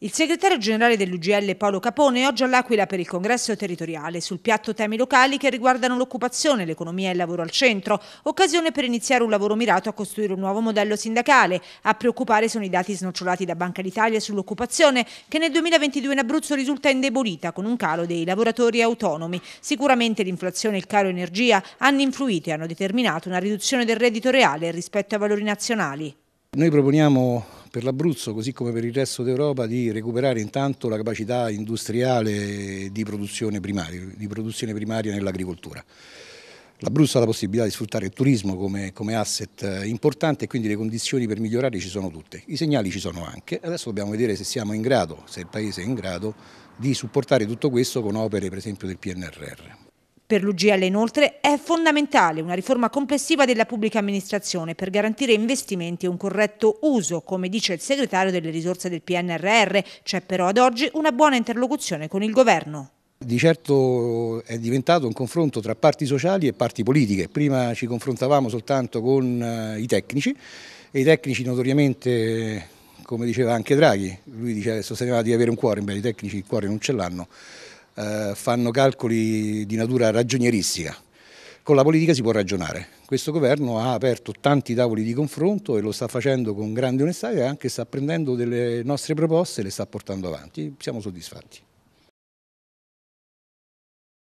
Il segretario generale dell'UGL Paolo Capone è oggi all'Aquila per il congresso territoriale sul piatto temi locali che riguardano l'occupazione, l'economia e il lavoro al centro, occasione per iniziare un lavoro mirato a costruire un nuovo modello sindacale. A preoccupare sono i dati snocciolati da Banca d'Italia sull'occupazione che nel 2022 in Abruzzo risulta indebolita con un calo dei lavoratori autonomi. Sicuramente l'inflazione e il caro energia hanno influito e hanno determinato una riduzione del reddito reale rispetto ai valori nazionali. Noi proponiamo per l'Abruzzo, così come per il resto d'Europa, di recuperare intanto la capacità industriale di produzione primaria, di produzione primaria nell'agricoltura. L'Abruzzo ha la possibilità di sfruttare il turismo come, come asset eh, importante e quindi le condizioni per migliorare ci sono tutte. I segnali ci sono anche, adesso dobbiamo vedere se siamo in grado, se il Paese è in grado, di supportare tutto questo con opere per esempio del PNRR. Per l'UGL inoltre è fondamentale una riforma complessiva della pubblica amministrazione per garantire investimenti e un corretto uso, come dice il segretario delle risorse del PNRR. C'è però ad oggi una buona interlocuzione con il governo. Di certo è diventato un confronto tra parti sociali e parti politiche. Prima ci confrontavamo soltanto con eh, i tecnici e i tecnici notoriamente, come diceva anche Draghi, lui diceva, sosteneva di avere un cuore, beh i tecnici il cuore non ce l'hanno, eh, fanno calcoli di natura ragionieristica. Con la politica si può ragionare. Questo governo ha aperto tanti tavoli di confronto e lo sta facendo con grande onestà e anche sta prendendo delle nostre proposte e le sta portando avanti. Siamo soddisfatti.